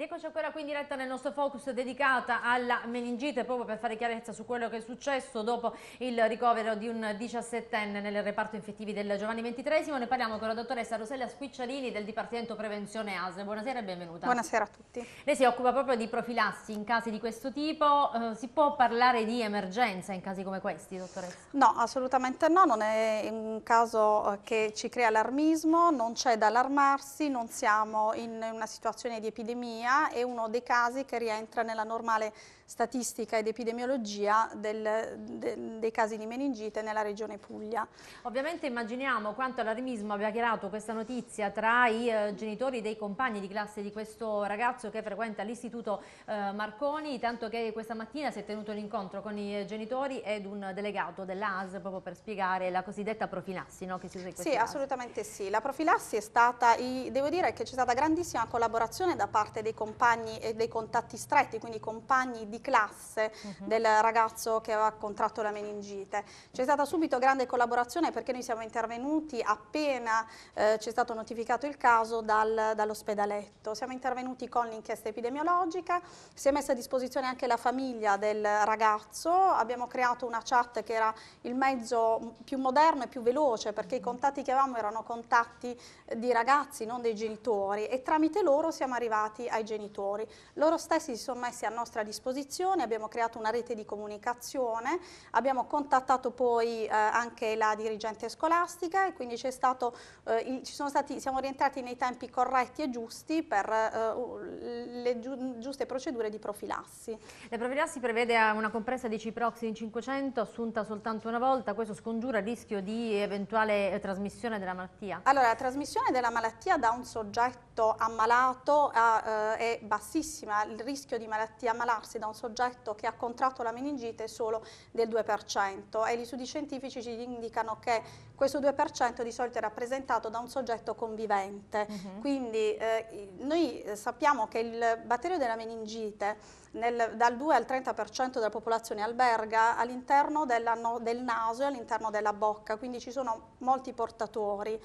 Eccoci ancora qui in diretta nel nostro focus dedicata alla meningite proprio per fare chiarezza su quello che è successo dopo il ricovero di un 17enne nel reparto infettivi del Giovanni XXIII. Ne parliamo con la dottoressa Rosella Squiccialini del Dipartimento Prevenzione ASL. Buonasera e benvenuta. Buonasera a tutti. Lei si occupa proprio di profilassi in casi di questo tipo. Eh, si può parlare di emergenza in casi come questi, dottoressa? No, assolutamente no. Non è un caso eh, che ci crea allarmismo, non c'è da allarmarsi, non siamo in una situazione di epidemia Romea è uno dei casi che rientra nella normale statistica ed epidemiologia del, de, dei casi di meningite nella regione Puglia. Ovviamente immaginiamo quanto allarmismo abbia creato questa notizia tra i eh, genitori dei compagni di classe di questo ragazzo che frequenta l'istituto eh, Marconi, tanto che questa mattina si è tenuto l'incontro con i eh, genitori ed un delegato dell'AS proprio per spiegare la cosiddetta profilassi no? che si usa in Sì, casi. assolutamente sì. La profilassi è stata, i, devo dire che c'è stata grandissima collaborazione da parte dei compagni e dei contatti stretti, quindi compagni di di classe uh mhm. -huh. del ragazzo che aveva contratto la meningite. C'è stata subito grande collaborazione perché noi siamo intervenuti appena eh, ci è stato notificato il caso dal, dall'ospedaletto. Siamo intervenuti con l'inchiesta epidemiologica, si è messa a disposizione anche la famiglia del ragazzo, abbiamo creato una chat che era il mezzo più moderno e più veloce perché i contatti che avevamo erano contatti di ragazzi, non dei genitori e tramite loro siamo arrivati ai genitori. Loro stessi si sono messi a nostra disposizione disposizione, abbiamo creato una rete di comunicazione, abbiamo contattato poi eh, anche la dirigente scolastica e quindi stato, eh, il, stati, siamo rientrati nei tempi corretti e giusti per eh, le giu, giuste procedure di profilassi. La profilassi prevede eh, una compressa di ciproxin 500 assunta soltanto una volta, questo scongiura il rischio di eventuale eh, trasmissione della malattia? Allora, la trasmissione della malattia da un soggetto soggetto ammalato ha, eh, è bassissima, il rischio di malattia ammalarsi da un soggetto che ha contratto la meningite è solo del 2% e gli studi scientifici ci indicano che questo 2% di solito è rappresentato da un soggetto convivente. Uh mhm. -huh. Quindi eh, noi eh, sappiamo che il batterio della meningite nel, dal 2 al 30% della popolazione alberga all'interno del naso e all'interno della bocca, quindi ci sono molti portatori.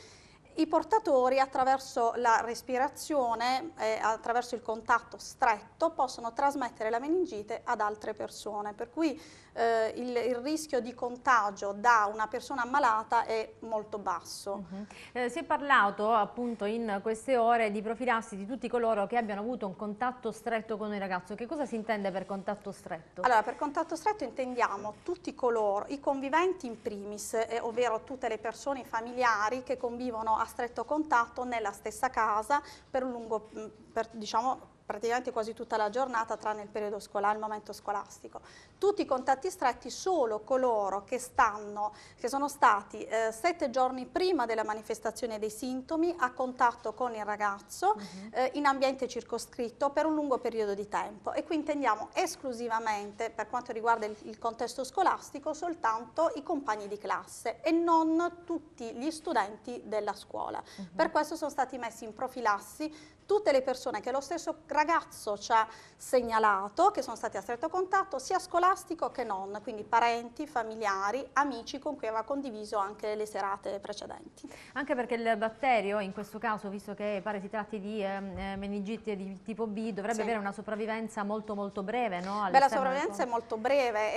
I portatori attraverso la respirazione, eh, attraverso il contatto stretto, possono trasmettere la meningite ad altre persone, per cui eh, il, il, rischio di contagio da una persona ammalata è molto basso. Uh mhm. -huh. eh, si è parlato appunto in queste ore di profilassi di tutti coloro che abbiano avuto un contatto stretto con il ragazzo. Che cosa si intende per contatto stretto? Allora, per contatto stretto intendiamo tutti coloro, i conviventi in primis, eh, ovvero tutte le persone, familiari che convivono a stretto contatto nella stessa casa per un lungo, per, diciamo, praticamente quasi tutta la giornata tranne il periodo scolare, il momento scolastico. Tutti i contatti stretti solo coloro che, stanno, che sono stati eh, sette giorni prima della manifestazione dei sintomi a contatto con il ragazzo uh mhm. -huh. eh, in ambiente circoscritto per un lungo periodo di tempo e qui intendiamo esclusivamente per quanto riguarda il, il contesto scolastico soltanto i compagni di classe e non tutti gli studenti della scuola. Uh mhm. -huh. Per questo sono stati messi in profilassi tutte le persone che lo stesso ragazzo ci ha segnalato, che sono stati a stretto contatto, sia scolastico che non, quindi parenti, familiari, amici con cui aveva condiviso anche le serate precedenti. Anche perché il batterio, in questo caso, visto che pare si tratti di ehm, eh, meningite di tipo B, dovrebbe sì. avere una sopravvivenza molto molto breve, no? Beh, la sopravvivenza è molto breve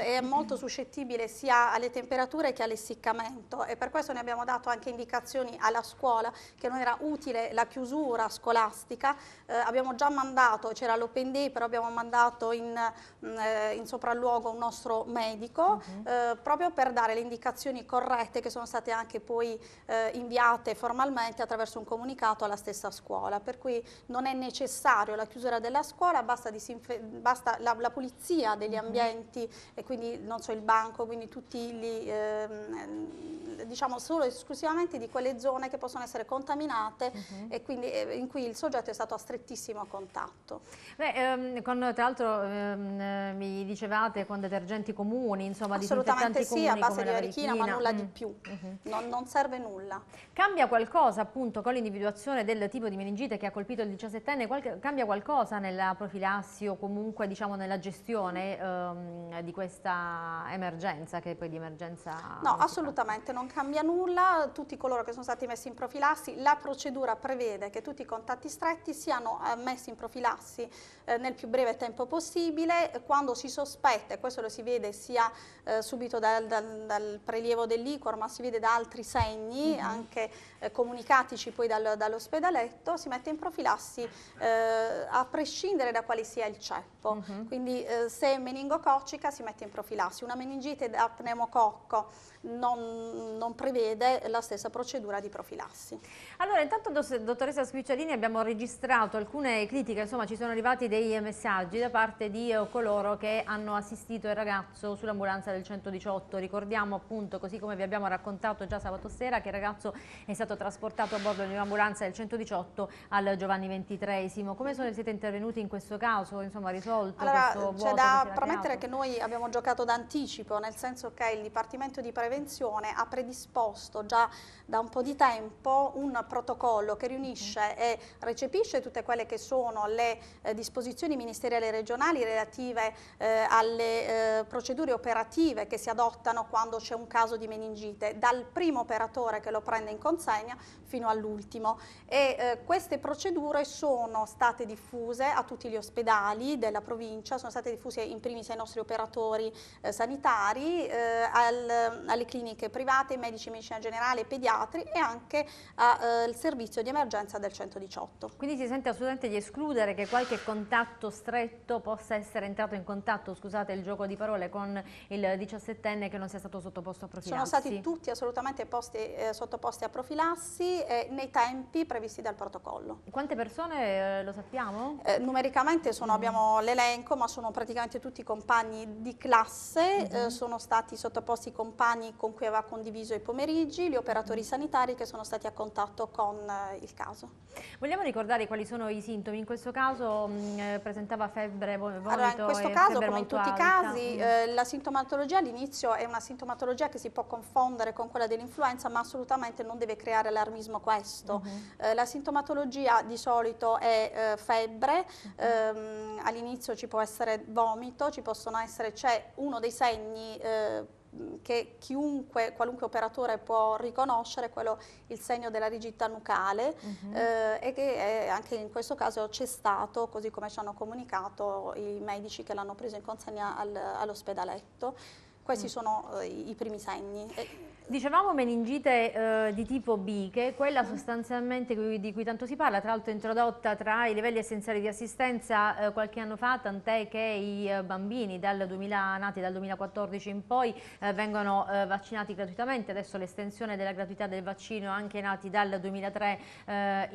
e eh, è molto suscettibile sia alle temperature che all'essiccamento e per questo ne abbiamo dato anche indicazioni alla scuola che non era utile la chiusura scuola scolastica, eh, abbiamo già mandato, c'era l'open day, però abbiamo mandato in, mm, eh, in sopralluogo un nostro medico uh mhm. eh, -huh. proprio per dare le indicazioni corrette che sono state anche poi eh, inviate formalmente attraverso un comunicato alla stessa scuola, per cui non è necessario la chiusura della scuola, basta, basta la, la, pulizia degli mhm. ambienti uh -huh. e quindi non so il banco, quindi tutti gli, ehm, diciamo solo esclusivamente di quelle zone che possono essere contaminate uh mhm. -huh. e quindi in cui il soggetto è stato a strettissimo contatto. Beh, ehm, con, tra l'altro ehm, mi dicevate con detergenti comuni, insomma di Assolutamente sì, a base di arichina, ma nulla mm. di più, mm -hmm. non, non, serve nulla. Cambia qualcosa appunto con l'individuazione del tipo di meningite che ha colpito il 17enne, qualche, cambia qualcosa nella profilassi o comunque diciamo nella gestione ehm, di questa emergenza che poi di emergenza... No, assolutamente non cambia nulla, tutti coloro che sono stati messi in profilassi, la procedura prevede che tutti i contatti stretti siano eh, messi in profilassi eh, nel più breve tempo possibile quando si sospetta, e questo lo si vede sia eh, subito dal, dal, dal prelievo dell'icor ma si vede da altri segni mm -hmm. anche comunicatici poi dal, dall'ospedaletto, si mette in profilassi a prescindere da quale sia il ceppo. Mm -hmm. Quindi se è meningococcica si mette in profilassi, una meningite da pneumococco non, non prevede la stessa procedura di profilassi. Allora intanto dottoressa Spicciolini Salvini abbiamo registrato alcune critiche, insomma ci sono arrivati dei messaggi da parte di eh, coloro che hanno assistito il ragazzo sull'ambulanza del 118. Ricordiamo appunto, così come vi abbiamo raccontato già sabato sera, che il ragazzo è stato trasportato a bordo di un'ambulanza del 118 al Giovanni XXIII. Come sono, siete intervenuti in questo caso? Insomma, risolto allora, C'è da che promettere che noi abbiamo giocato d'anticipo, nel senso che il Dipartimento di Prevenzione ha predisposto già da un po' di tempo un protocollo che riunisce mm. e recepisce tutte quelle che sono le eh, disposizioni ministeriali e regionali relative eh, alle eh, procedure operative che si adottano quando c'è un caso di meningite, dal primo operatore che lo prende in consegna fino all'ultimo. E eh, queste procedure sono state diffuse a tutti gli ospedali della provincia, sono state diffuse in primis ai nostri operatori eh, sanitari, eh, al, alle cliniche private, ai medici di medicina generale, ai pediatri e anche al servizio di emergenza del 118. 2018. Quindi si sente assolutamente di escludere che qualche contatto stretto possa essere entrato in contatto, scusate il gioco di parole, con il 17enne che non sia stato sottoposto a profilassi? Sono stati tutti assolutamente posti, eh, sottoposti a profilassi eh, nei tempi previsti dal protocollo. Quante persone eh, lo sappiamo? Eh, numericamente sono, mm. abbiamo l'elenco, ma sono praticamente tutti compagni di classe, mm -hmm. sono stati sottoposti i compagni con cui aveva condiviso i pomeriggi, gli operatori mhm. sanitari che sono stati a contatto con eh, il caso. Vogliamo ricordare quali sono i sintomi? In questo caso mh, mm, eh, presentava febbre, vomito Allora, in questo caso, come in tutti alta. i casi, mm. eh, la sintomatologia all'inizio è una sintomatologia che si può confondere con quella dell'influenza, ma assolutamente non deve creare allarmismo questo. Uh mm-hmm. -huh. eh, la sintomatologia di solito è eh, febbre, uh mm-hmm. -huh. ehm, all'inizio ci può essere vomito, ci possono essere, c'è uno dei segni eh, che chiunque, qualunque operatore può riconoscere, quello il segno della rigidità nucale uh mhm. -huh. eh, e che è, anche in questo caso c'è stato, così come ci hanno comunicato i medici che l'hanno preso in consegna al, all'ospedaletto. Questi uh mm. -huh. sono eh, i primi segni. E, Dicevamo meningite eh, di tipo B, che è quella sostanzialmente di cui tanto si parla, tra l'altro introdotta tra i livelli essenziali di assistenza eh, qualche anno fa, tant'è che i eh, bambini dal 2000, nati dal 2014 in poi eh, vengono eh, vaccinati gratuitamente, adesso l'estensione della gratuità del vaccino anche ai nati dal 2003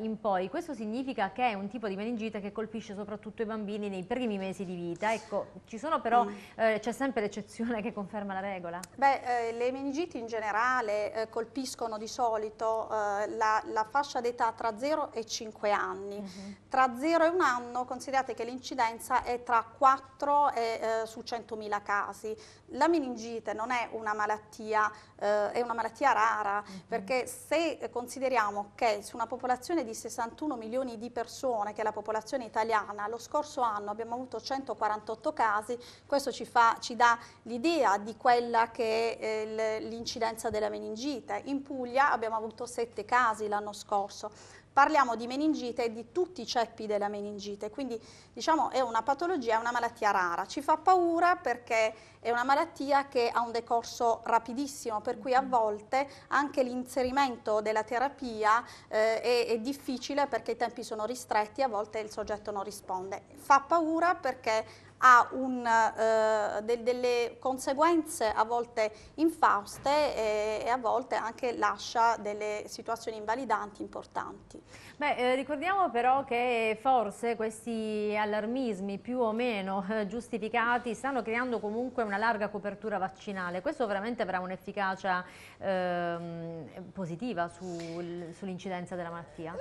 in poi. Questo significa che è un tipo di meningite che colpisce soprattutto i bambini nei primi mesi di vita. Ecco, ci sono però, mm. c'è sempre l'eccezione che conferma la regola. Beh, le meningiti in generale generale eh, colpiscono di solito eh, la, la, fascia d'età tra 0 e 5 anni. Mm -hmm. Tra 0 e 1 anno considerate che l'incidenza è tra 4 e, eh, su 100.000 casi. La meningite non è una malattia, eh, è una malattia rara mm -hmm. perché se consideriamo che su una popolazione di 61 milioni di persone, che è la popolazione italiana, lo scorso anno abbiamo avuto 148 casi, questo ci, fa, ci dà l'idea di quella che è eh, l'incidenza prevalenza della meningite. In Puglia abbiamo avuto sette casi l'anno scorso. Parliamo di meningite e di tutti i ceppi della meningite, quindi diciamo è una patologia, è una malattia rara. Ci fa paura perché è una malattia che ha un decorso rapidissimo, per cui a mm-hmm. volte anche l'inserimento della terapia eh, è, è difficile perché i tempi sono ristretti, a volte il soggetto non risponde. Fa paura perché ha un, eh, de delle conseguenze a volte infauste e, eh, e, a volte anche lascia delle situazioni invalidanti importanti. Beh, eh, ricordiamo però che forse questi allarmismi più o meno eh, giustificati stanno creando comunque una larga copertura vaccinale. Questo veramente avrà un'efficacia ehm, positiva sul, sull'incidenza della malattia?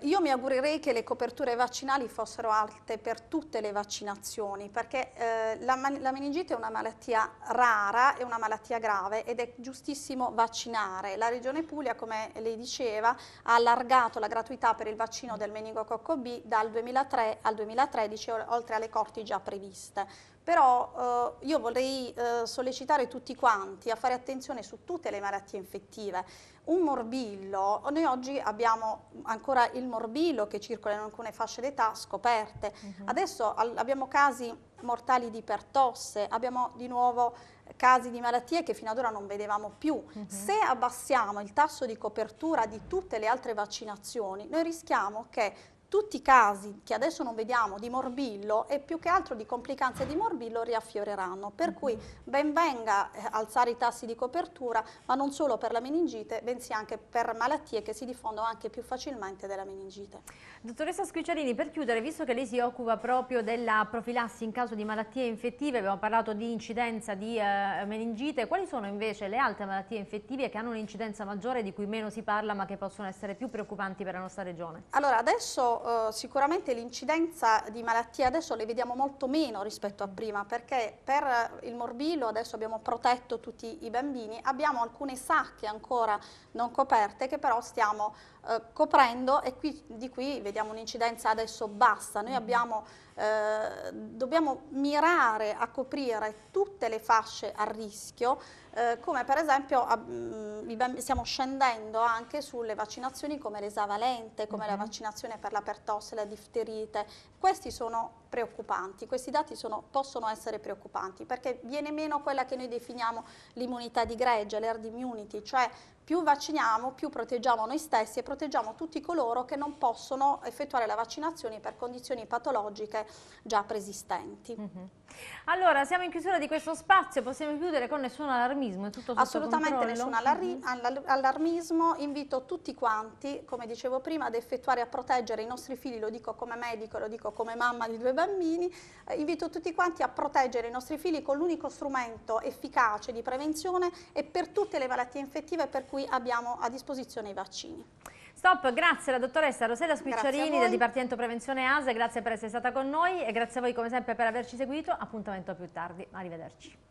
Eh, io mi augurerei che le coperture vaccinali fossero alte per tutte le vaccinazioni complicazioni, perché eh, la, la, meningite è una malattia rara, è una malattia grave ed è giustissimo vaccinare. La Regione Puglia, come lei diceva, ha allargato la gratuità per il vaccino del meningococco B dal 2003 al 2013, oltre alle corti già previste però eh, io vorrei eh, sollecitare tutti quanti a fare attenzione su tutte le malattie infettive. Un morbillo, noi oggi abbiamo ancora il morbillo che circola in alcune fasce d'età scoperte, uh mhm. -huh. adesso abbiamo casi mortali di pertosse, abbiamo di nuovo casi di malattie che fino ad ora non vedevamo più. Uh mhm. -huh. Se abbassiamo il tasso di copertura di tutte le altre vaccinazioni, noi rischiamo che tutti i casi che adesso non vediamo di morbillo e più che altro di complicanze di morbillo riaffioreranno, per mm-hmm. cui ben venga eh, alzare i tassi di copertura, ma non solo per la meningite, bensì anche per malattie che si diffondono anche più facilmente della meningite. Dottoressa Squicciarini, per chiudere, visto che lei si occupa proprio della profilassi in caso di malattie infettive, abbiamo parlato di incidenza di eh, meningite, quali sono invece le altre malattie infettive che hanno un'incidenza maggiore di cui meno si parla ma che possono essere più preoccupanti per la nostra regione? Allora, adesso eh, sicuramente l'incidenza di malattie adesso le vediamo molto meno rispetto a prima perché per il morbillo adesso abbiamo protetto tutti i bambini, abbiamo alcune sacche ancora non coperte che però stiamo eh, coprendo e qui, di qui vediamo un'incidenza adesso bassa, noi mm-hmm. abbiamo, eh, dobbiamo mirare a coprire tutte le fasce a rischio, eh, come per esempio a, mh, mm, stiamo scendendo anche sulle vaccinazioni come l'esavalente, come uh -huh. la mm-hmm. vaccinazione per la pertosse, la difterite, questi sono preoccupanti, questi dati sono, possono essere preoccupanti perché viene meno quella che noi definiamo l'immunità di gregge, l'herd immunity, cioè più vacciniamo, più proteggiamo noi stessi e proteggiamo tutti coloro che non possono effettuare la vaccinazione per condizioni patologiche già preesistenti. Mm -hmm. Allora, siamo in chiusura di questo spazio, possiamo chiudere con nessun allarmismo? È tutto Assolutamente nessun mhm. allarmi allarmismo, invito tutti quanti, come dicevo prima, ad effettuare e a proteggere i nostri figli, lo dico come medico, lo dico come mamma di due bambini, eh, invito tutti quanti a proteggere i nostri figli con l'unico strumento efficace di prevenzione e per tutte le malattie infettive per cui cui abbiamo a disposizione i vaccini. Stop, grazie alla dottoressa Rosella Spicciarini del Dipartimento Prevenzione ASE, grazie per essere stata con noi e grazie a voi come sempre per averci seguito, appuntamento più tardi, arrivederci.